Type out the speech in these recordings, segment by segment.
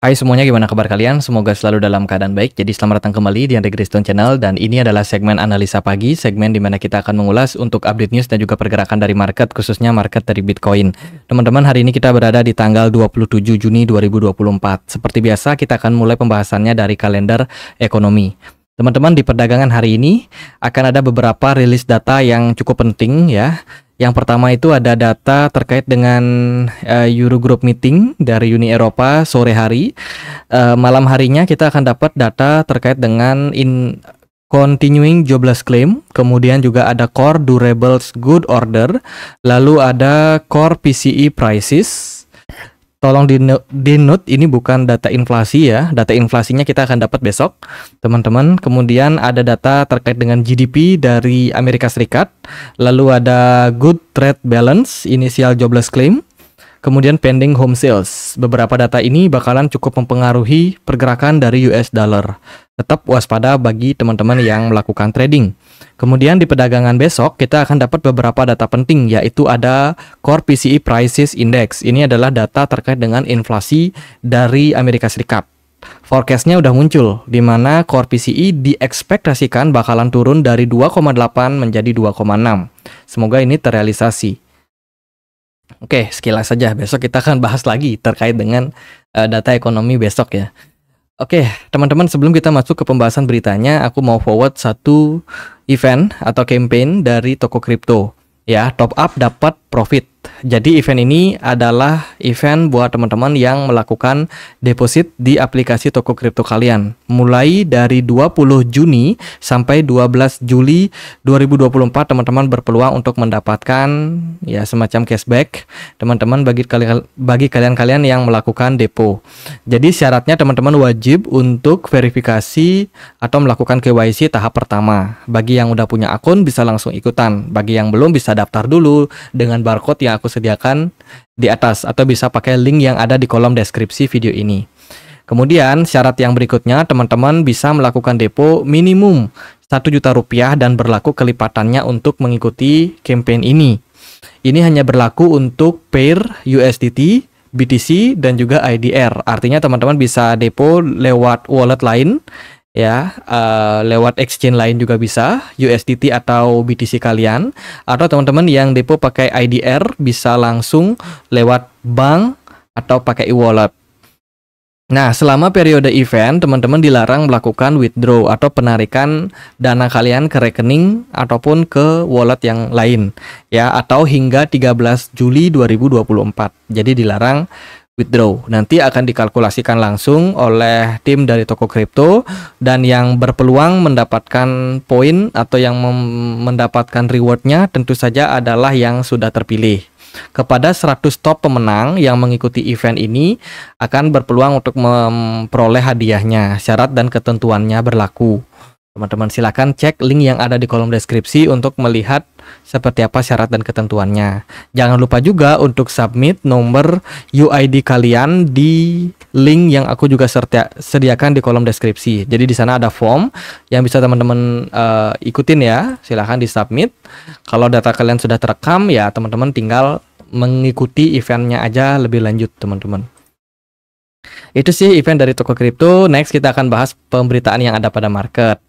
Hai semuanya, gimana kabar kalian? Semoga selalu dalam keadaan baik. Jadi selamat datang kembali di Andre Gristone Channel dan ini adalah segmen analisa pagi, segmen di mana kita akan mengulas untuk update news dan juga pergerakan dari market, khususnya market dari Bitcoin. Teman-teman, hari ini kita berada di tanggal 27 Juni 2024. Seperti biasa, kita akan mulai pembahasannya dari kalender ekonomi. Teman-teman, di perdagangan hari ini akan ada beberapa rilis data yang cukup penting ya yang pertama itu ada data terkait dengan uh, eh, Eurogroup meeting dari Uni Eropa sore hari. Uh, malam harinya kita akan dapat data terkait dengan in continuing jobless claim, kemudian juga ada core durables good order, lalu ada core PCE prices tolong di di note ini bukan data inflasi ya. Data inflasinya kita akan dapat besok, teman-teman. Kemudian ada data terkait dengan GDP dari Amerika Serikat, lalu ada good trade balance, inisial jobless claim, Kemudian pending home sales. Beberapa data ini bakalan cukup mempengaruhi pergerakan dari US dollar. Tetap waspada bagi teman-teman yang melakukan trading. Kemudian di perdagangan besok kita akan dapat beberapa data penting yaitu ada Core PCE Prices Index. Ini adalah data terkait dengan inflasi dari Amerika Serikat forecastnya udah muncul, di mana core PCE diekspektasikan bakalan turun dari 2,8 menjadi 2,6. Semoga ini terrealisasi. Oke, sekilas saja. Besok kita akan bahas lagi terkait dengan uh, data ekonomi besok ya. Oke, teman-teman, sebelum kita masuk ke pembahasan beritanya, aku mau forward satu event atau campaign dari toko kripto. Ya, top up dapat profit. Jadi event ini adalah event buat teman-teman yang melakukan deposit di aplikasi toko kripto kalian mulai dari 20 Juni sampai 12 Juli 2024 teman-teman berpeluang untuk mendapatkan ya semacam cashback teman-teman bagi kalian bagi kalian-kalian yang melakukan depo. Jadi syaratnya teman-teman wajib untuk verifikasi atau melakukan KYC tahap pertama. Bagi yang udah punya akun bisa langsung ikutan, bagi yang belum bisa daftar dulu dengan barcode yang aku sediakan di atas atau bisa pakai link yang ada di kolom deskripsi video ini. Kemudian syarat yang berikutnya teman-teman bisa melakukan depo minimum 1 juta rupiah dan berlaku kelipatannya untuk mengikuti campaign ini. Ini hanya berlaku untuk pair USDT, BTC, dan juga IDR. Artinya teman-teman bisa depo lewat wallet lain ya uh, lewat exchange lain juga bisa USDT atau BTC kalian atau teman-teman yang depo pakai IDR bisa langsung lewat bank atau pakai e-wallet. Nah, selama periode event, teman-teman dilarang melakukan withdraw atau penarikan dana kalian ke rekening ataupun ke wallet yang lain ya atau hingga 13 Juli 2024. Jadi dilarang withdraw. Nanti akan dikalkulasikan langsung oleh tim dari toko kripto dan yang berpeluang mendapatkan poin atau yang mendapatkan rewardnya tentu saja adalah yang sudah terpilih. Kepada 100 top pemenang yang mengikuti event ini akan berpeluang untuk memperoleh hadiahnya. Syarat dan ketentuannya berlaku. Teman-teman silakan cek link yang ada di kolom deskripsi untuk melihat seperti apa syarat dan ketentuannya. Jangan lupa juga untuk submit nomor UID kalian di link yang aku juga serta sediakan di kolom deskripsi. Jadi di sana ada form yang bisa teman-teman uh, ikutin ya. Silahkan di submit. Kalau data kalian sudah terekam ya teman-teman tinggal mengikuti eventnya aja lebih lanjut teman-teman. Itu sih event dari toko kripto. Next kita akan bahas pemberitaan yang ada pada market.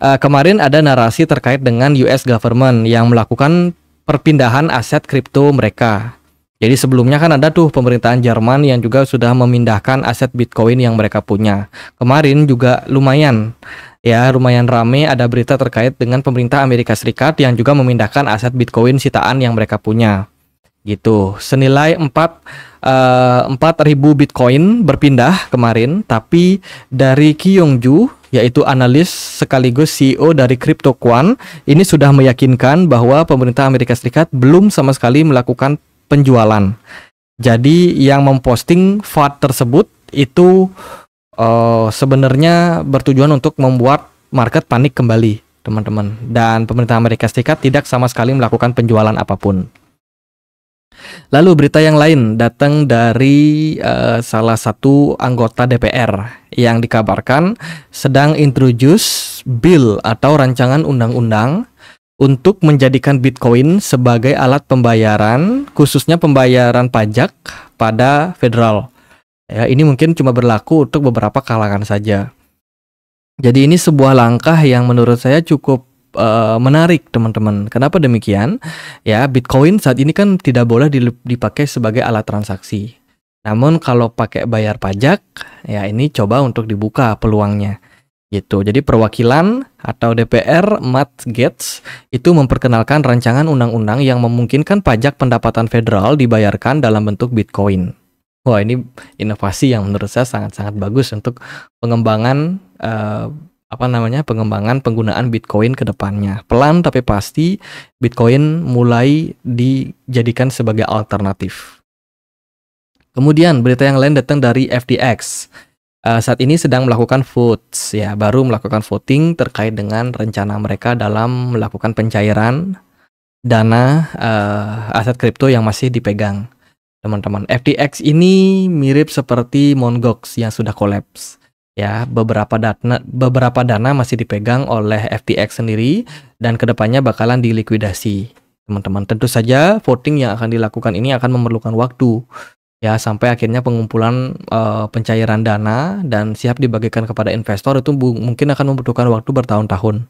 Uh, kemarin ada narasi terkait dengan US government yang melakukan perpindahan aset kripto mereka. Jadi sebelumnya kan ada tuh pemerintahan Jerman yang juga sudah memindahkan aset Bitcoin yang mereka punya. Kemarin juga lumayan ya lumayan rame ada berita terkait dengan pemerintah Amerika Serikat yang juga memindahkan aset Bitcoin sitaan yang mereka punya gitu senilai 4 uh, eh, ribu Bitcoin berpindah kemarin tapi dari Kyungju yaitu analis sekaligus CEO dari CryptoQuan ini sudah meyakinkan bahwa pemerintah Amerika Serikat belum sama sekali melakukan penjualan. Jadi yang memposting FAT tersebut itu uh, sebenarnya bertujuan untuk membuat market panik kembali, teman-teman. Dan pemerintah Amerika Serikat tidak sama sekali melakukan penjualan apapun. Lalu berita yang lain datang dari uh, salah satu anggota DPR yang dikabarkan sedang introduce bill atau rancangan undang-undang untuk menjadikan Bitcoin sebagai alat pembayaran, khususnya pembayaran pajak pada federal. Ya, ini mungkin cuma berlaku untuk beberapa kalangan saja. Jadi ini sebuah langkah yang menurut saya cukup Eh, menarik teman-teman. Kenapa demikian? Ya, Bitcoin saat ini kan tidak boleh dipakai sebagai alat transaksi. Namun kalau pakai bayar pajak, ya ini coba untuk dibuka peluangnya. Gitu. Jadi perwakilan atau DPR Matt Gates itu memperkenalkan rancangan undang-undang yang memungkinkan pajak pendapatan federal dibayarkan dalam bentuk Bitcoin. Wah, ini inovasi yang menurut saya sangat-sangat bagus untuk pengembangan uh, apa namanya pengembangan penggunaan Bitcoin ke depannya. Pelan tapi pasti Bitcoin mulai dijadikan sebagai alternatif. Kemudian berita yang lain datang dari FTX. Uh, eh, saat ini sedang melakukan votes ya, baru melakukan voting terkait dengan rencana mereka dalam melakukan pencairan dana uh, aset kripto yang masih dipegang. Teman-teman, FTX ini mirip seperti Mongox yang sudah kolaps ya beberapa dana beberapa dana masih dipegang oleh FTX sendiri dan kedepannya bakalan dilikuidasi teman-teman tentu saja voting yang akan dilakukan ini akan memerlukan waktu ya sampai akhirnya pengumpulan uh, pencairan dana dan siap dibagikan kepada investor itu mungkin akan membutuhkan waktu bertahun-tahun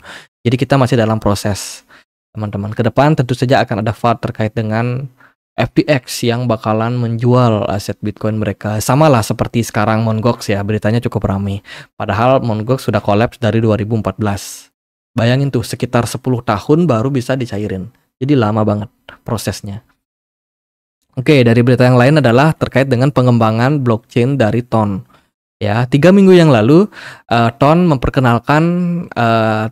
jadi kita masih dalam proses teman-teman ke depan tentu saja akan ada fat terkait dengan FTX yang bakalan menjual aset Bitcoin mereka. sama lah seperti sekarang Mongox ya, beritanya cukup ramai. Padahal Mongox sudah kolaps dari 2014. Bayangin tuh sekitar 10 tahun baru bisa dicairin. Jadi lama banget prosesnya. Oke, dari berita yang lain adalah terkait dengan pengembangan blockchain dari Ton. Ya, tiga minggu yang lalu uh, Ton memperkenalkan uh,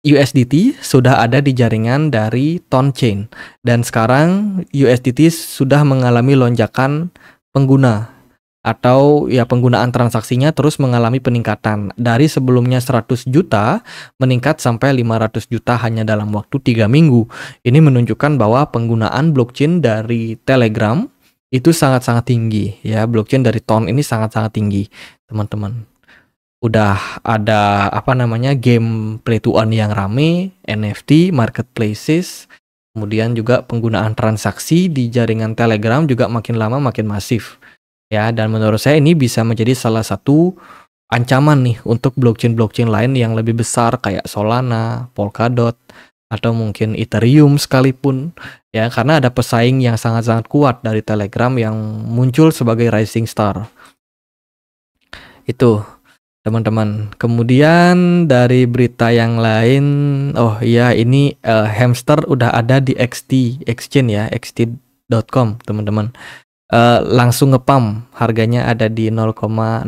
USDT sudah ada di jaringan dari Ton Chain dan sekarang USDT sudah mengalami lonjakan pengguna atau ya penggunaan transaksinya terus mengalami peningkatan dari sebelumnya 100 juta meningkat sampai 500 juta hanya dalam waktu tiga minggu. Ini menunjukkan bahwa penggunaan blockchain dari Telegram itu sangat-sangat tinggi ya. Blockchain dari Ton ini sangat-sangat tinggi, teman-teman udah ada apa namanya game play to earn yang rame, NFT, marketplaces, kemudian juga penggunaan transaksi di jaringan Telegram juga makin lama makin masif. Ya, dan menurut saya ini bisa menjadi salah satu ancaman nih untuk blockchain-blockchain lain yang lebih besar kayak Solana, Polkadot, atau mungkin Ethereum sekalipun ya karena ada pesaing yang sangat-sangat kuat dari Telegram yang muncul sebagai rising star. Itu teman-teman. Kemudian dari berita yang lain, oh iya ini uh, hamster udah ada di XT exchange ya, xt.com teman-teman. Uh, langsung ngepam, harganya ada di 0,69.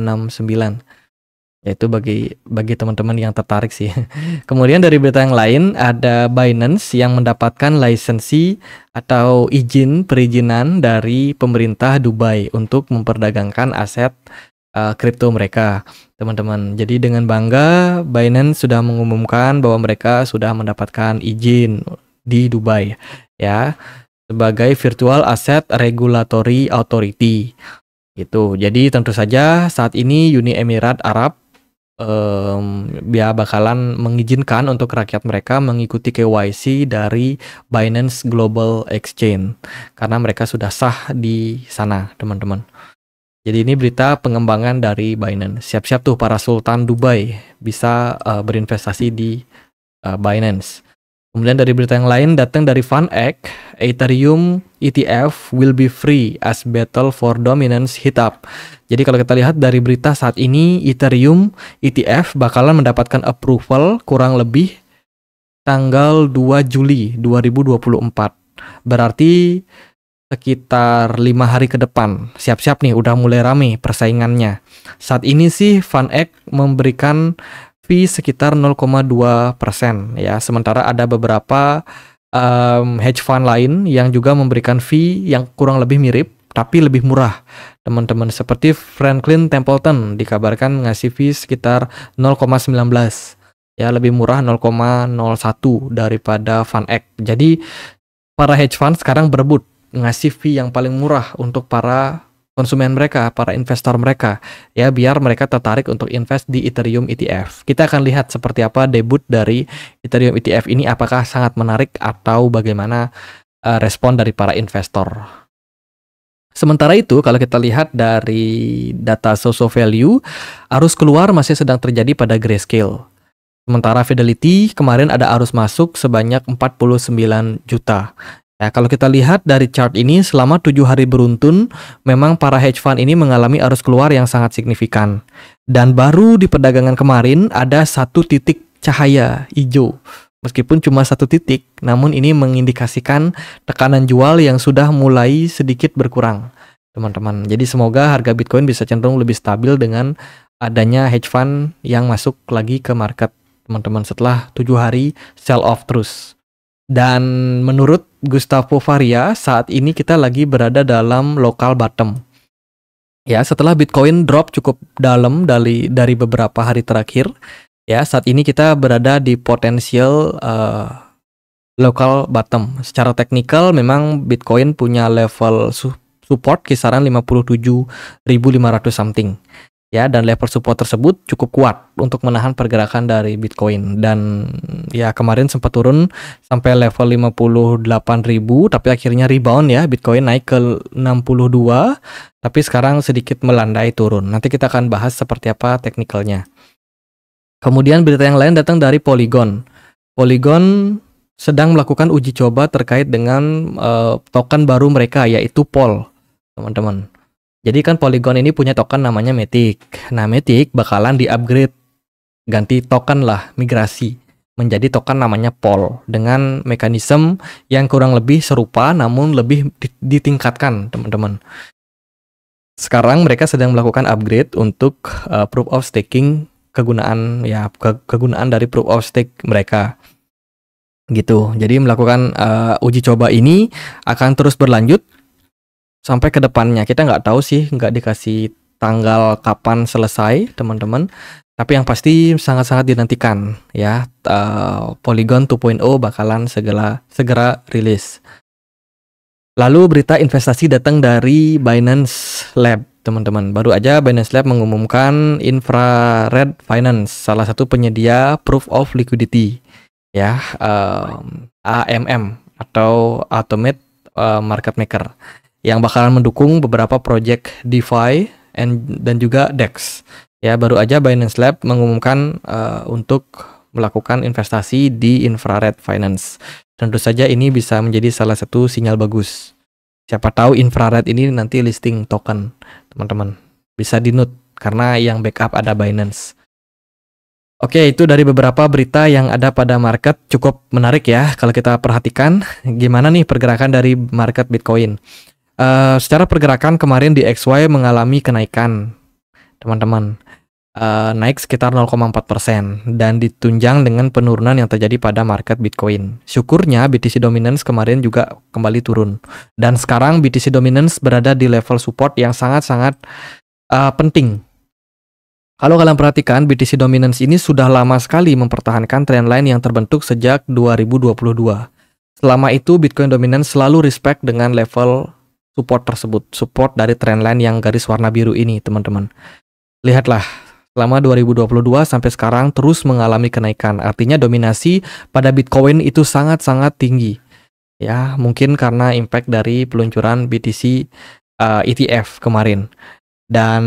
Yaitu bagi bagi teman-teman yang tertarik sih. Kemudian dari berita yang lain ada Binance yang mendapatkan lisensi atau izin perizinan dari pemerintah Dubai untuk memperdagangkan aset Eh, kripto uh, mereka, teman-teman. Jadi dengan bangga Binance sudah mengumumkan bahwa mereka sudah mendapatkan izin di Dubai ya sebagai virtual asset regulatory authority. Gitu. Jadi tentu saja saat ini Uni Emirat Arab um, ya bakalan mengizinkan untuk rakyat mereka mengikuti KYC dari Binance Global Exchange karena mereka sudah sah di sana, teman-teman. Jadi ini berita pengembangan dari Binance. Siap-siap tuh para sultan Dubai bisa uh, berinvestasi di uh, Binance. Kemudian dari berita yang lain datang dari FunEck, Ethereum ETF will be free as battle for dominance heat up. Jadi kalau kita lihat dari berita saat ini Ethereum ETF bakalan mendapatkan approval kurang lebih tanggal 2 Juli 2024. Berarti sekitar lima hari ke depan. Siap-siap nih, udah mulai rame persaingannya. Saat ini sih FunX memberikan fee sekitar 0,2 persen ya. Sementara ada beberapa um, hedge fund lain yang juga memberikan fee yang kurang lebih mirip tapi lebih murah. Teman-teman seperti Franklin Templeton dikabarkan ngasih fee sekitar 0,19 ya lebih murah 0,01 daripada FunX. Jadi para hedge fund sekarang berebut ngasih fee yang paling murah untuk para konsumen mereka, para investor mereka ya biar mereka tertarik untuk invest di Ethereum ETF. Kita akan lihat seperti apa debut dari Ethereum ETF ini apakah sangat menarik atau bagaimana uh, respon dari para investor. Sementara itu, kalau kita lihat dari data social value, arus keluar masih sedang terjadi pada grayscale. Sementara Fidelity kemarin ada arus masuk sebanyak 49 juta. Ya, kalau kita lihat dari chart ini selama tujuh hari beruntun memang para hedge fund ini mengalami arus keluar yang sangat signifikan. Dan baru di perdagangan kemarin ada satu titik cahaya hijau. Meskipun cuma satu titik, namun ini mengindikasikan tekanan jual yang sudah mulai sedikit berkurang, teman-teman. Jadi semoga harga Bitcoin bisa cenderung lebih stabil dengan adanya hedge fund yang masuk lagi ke market, teman-teman, setelah tujuh hari sell off terus. Dan menurut Gustavo Faria, saat ini kita lagi berada dalam lokal bottom. Ya, setelah Bitcoin drop cukup dalam dari dari beberapa hari terakhir, ya saat ini kita berada di potensial uh, eh, local bottom. Secara teknikal memang Bitcoin punya level support kisaran 57.500 something ya dan level support tersebut cukup kuat untuk menahan pergerakan dari Bitcoin dan ya kemarin sempat turun sampai level 58.000 tapi akhirnya rebound ya Bitcoin naik ke 62 tapi sekarang sedikit melandai turun nanti kita akan bahas seperti apa teknikalnya kemudian berita yang lain datang dari Polygon Polygon sedang melakukan uji coba terkait dengan uh, token baru mereka yaitu Pol teman-teman jadi kan Polygon ini punya token namanya Matic. Nah, Matic bakalan di-upgrade ganti token lah migrasi menjadi token namanya Pol dengan mekanisme yang kurang lebih serupa namun lebih ditingkatkan, teman-teman. Sekarang mereka sedang melakukan upgrade untuk uh, proof of staking kegunaan ya ke kegunaan dari proof of stake mereka gitu. Jadi melakukan uh, uji coba ini akan terus berlanjut sampai ke depannya. Kita nggak tahu sih, nggak dikasih tanggal kapan selesai, teman-teman. Tapi yang pasti sangat-sangat dinantikan ya. Uh, Polygon 2.0 bakalan segera segera rilis. Lalu berita investasi datang dari Binance Lab, teman-teman. Baru aja Binance Lab mengumumkan Infrared Finance, salah satu penyedia proof of liquidity ya, um, AMM atau Automate uh, eh, Market Maker yang bakalan mendukung beberapa project DeFi and, dan juga DEX. Ya, baru aja Binance Lab mengumumkan uh, untuk melakukan investasi di infrared finance. Tentu saja ini bisa menjadi salah satu sinyal bagus. Siapa tahu infrared ini nanti listing token, teman-teman. Bisa di note karena yang backup ada Binance. Oke, itu dari beberapa berita yang ada pada market cukup menarik ya kalau kita perhatikan gimana nih pergerakan dari market Bitcoin. Uh, secara pergerakan kemarin di XY mengalami kenaikan, teman-teman. Uh, naik sekitar 0,4% dan ditunjang dengan penurunan yang terjadi pada market Bitcoin. Syukurnya BTC dominance kemarin juga kembali turun dan sekarang BTC dominance berada di level support yang sangat-sangat uh, penting. Kalau kalian perhatikan BTC dominance ini sudah lama sekali mempertahankan trendline yang terbentuk sejak 2022. Selama itu Bitcoin dominance selalu respect dengan level support tersebut, support dari trendline yang garis warna biru ini, teman-teman. Lihatlah, selama 2022 sampai sekarang terus mengalami kenaikan. Artinya dominasi pada Bitcoin itu sangat-sangat tinggi. Ya, mungkin karena impact dari peluncuran BTC uh, eh, ETF kemarin. Dan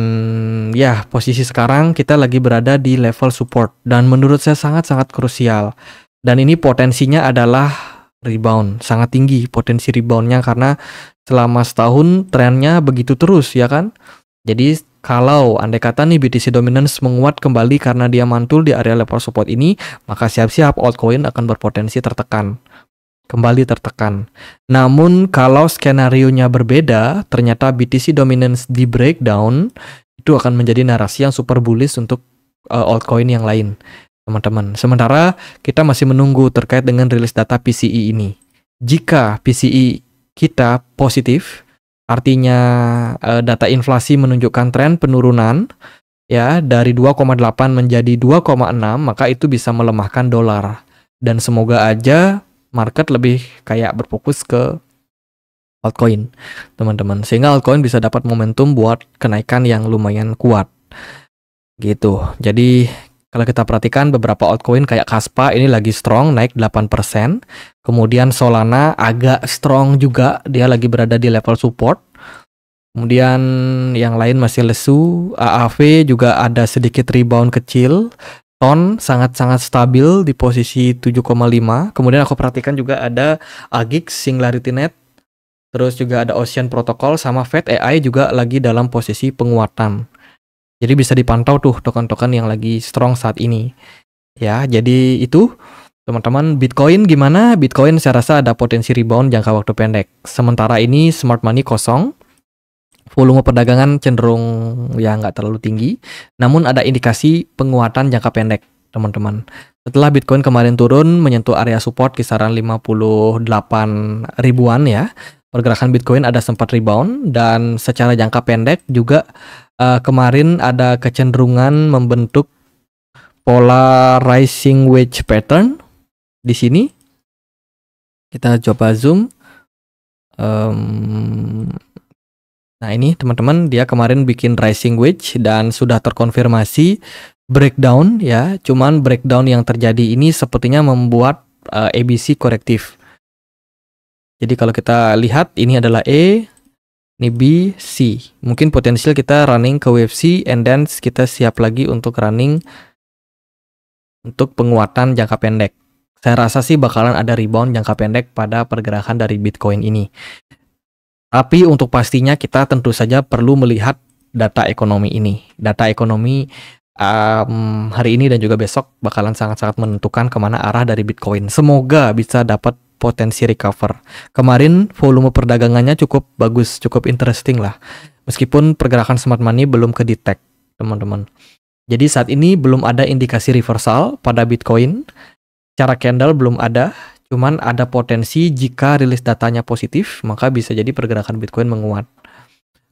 ya, posisi sekarang kita lagi berada di level support dan menurut saya sangat-sangat krusial. Dan ini potensinya adalah rebound sangat tinggi potensi reboundnya karena selama setahun trennya begitu terus ya kan jadi kalau andai kata nih BTC dominance menguat kembali karena dia mantul di area level support ini maka siap-siap altcoin akan berpotensi tertekan kembali tertekan. Namun kalau skenario nya berbeda, ternyata BTC dominance di breakdown itu akan menjadi narasi yang super bullish untuk uh, altcoin yang lain teman-teman. Sementara kita masih menunggu terkait dengan rilis data PCI e ini. Jika PCI e kita positif, artinya uh, data inflasi menunjukkan tren penurunan ya dari 2,8 menjadi 2,6, maka itu bisa melemahkan dolar. Dan semoga aja market lebih kayak berfokus ke altcoin, teman-teman. Sehingga altcoin bisa dapat momentum buat kenaikan yang lumayan kuat. Gitu. Jadi kalau kita perhatikan beberapa altcoin kayak Kaspa ini lagi strong naik 8%. Kemudian Solana agak strong juga, dia lagi berada di level support. Kemudian yang lain masih lesu, AAV juga ada sedikit rebound kecil. Ton sangat-sangat stabil di posisi 7,5. Kemudian aku perhatikan juga ada Agix, Singularity Net, terus juga ada Ocean Protocol sama Fed AI juga lagi dalam posisi penguatan. Jadi bisa dipantau tuh token-token yang lagi strong saat ini. Ya, jadi itu teman-teman Bitcoin gimana? Bitcoin saya rasa ada potensi rebound jangka waktu pendek. Sementara ini smart money kosong. Volume perdagangan cenderung ya nggak terlalu tinggi, namun ada indikasi penguatan jangka pendek, teman-teman. Setelah Bitcoin kemarin turun menyentuh area support kisaran 58 ribuan ya, pergerakan Bitcoin ada sempat rebound dan secara jangka pendek juga uh, kemarin ada kecenderungan membentuk pola rising wedge pattern di sini. Kita coba zoom. Um, nah ini teman-teman dia kemarin bikin rising wedge dan sudah terkonfirmasi breakdown ya. Cuman breakdown yang terjadi ini sepertinya membuat uh, eh, ABC korektif. Jadi kalau kita lihat ini adalah E, ini B, C. Mungkin potensial kita running ke wave C and then kita siap lagi untuk running untuk penguatan jangka pendek. Saya rasa sih bakalan ada rebound jangka pendek pada pergerakan dari Bitcoin ini. Tapi untuk pastinya kita tentu saja perlu melihat data ekonomi ini. Data ekonomi um, hari ini dan juga besok bakalan sangat-sangat menentukan kemana arah dari Bitcoin. Semoga bisa dapat potensi recover. Kemarin volume perdagangannya cukup bagus, cukup interesting lah. Meskipun pergerakan smart money belum ke detect, teman-teman. Jadi saat ini belum ada indikasi reversal pada Bitcoin. Cara candle belum ada, cuman ada potensi jika rilis datanya positif, maka bisa jadi pergerakan Bitcoin menguat.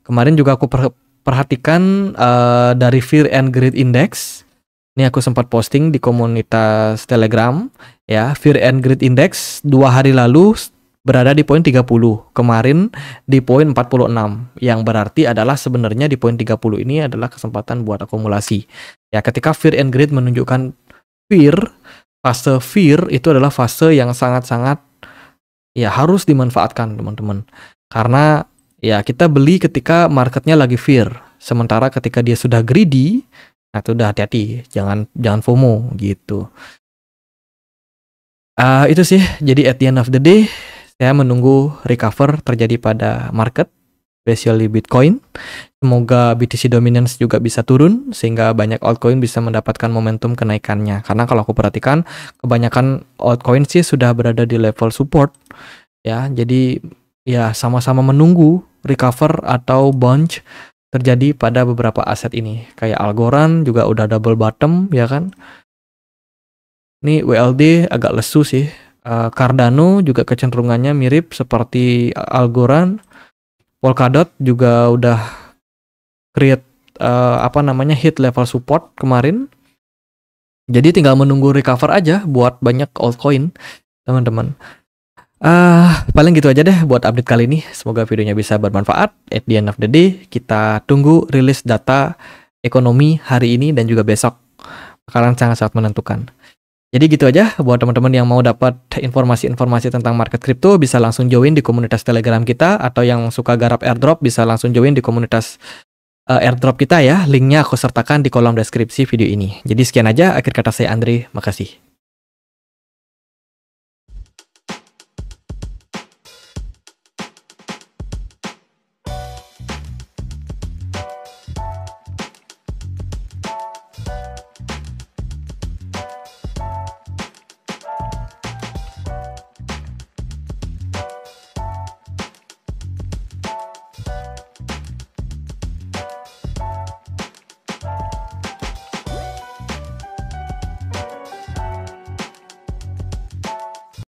Kemarin juga aku perhatikan uh, dari Fear and Greed Index ini aku sempat posting di komunitas Telegram ya, Fear and Greed Index dua hari lalu berada di poin 30, kemarin di poin 46 yang berarti adalah sebenarnya di poin 30 ini adalah kesempatan buat akumulasi. Ya, ketika Fear and Greed menunjukkan fear, fase fear itu adalah fase yang sangat-sangat ya harus dimanfaatkan, teman-teman. Karena ya kita beli ketika marketnya lagi fear, sementara ketika dia sudah greedy Nah, itu udah hati-hati, jangan jangan FOMO gitu. Uh, itu sih, jadi at the end of the day, saya menunggu recover terjadi pada market, especially Bitcoin. Semoga BTC dominance juga bisa turun, sehingga banyak altcoin bisa mendapatkan momentum kenaikannya. Karena kalau aku perhatikan, kebanyakan altcoin sih sudah berada di level support. Ya, jadi ya sama-sama menunggu recover atau bounce terjadi pada beberapa aset ini. Kayak Algorand juga udah double bottom ya kan. Ini WLD agak lesu sih. Eh, Cardano juga kecenderungannya mirip seperti Algorand. Polkadot juga udah create uh, apa namanya hit level support kemarin. Jadi tinggal menunggu recover aja buat banyak altcoin, teman-teman. Uh, paling gitu aja deh buat update kali ini. Semoga videonya bisa bermanfaat. At the end of the day, kita tunggu rilis data ekonomi hari ini dan juga besok. Karena sangat-sangat menentukan. Jadi gitu aja buat teman-teman yang mau dapat informasi-informasi tentang market crypto bisa langsung join di komunitas Telegram kita atau yang suka garap airdrop bisa langsung join di komunitas uh, airdrop kita ya. Linknya aku sertakan di kolom deskripsi video ini. Jadi sekian aja akhir kata saya Andri, makasih.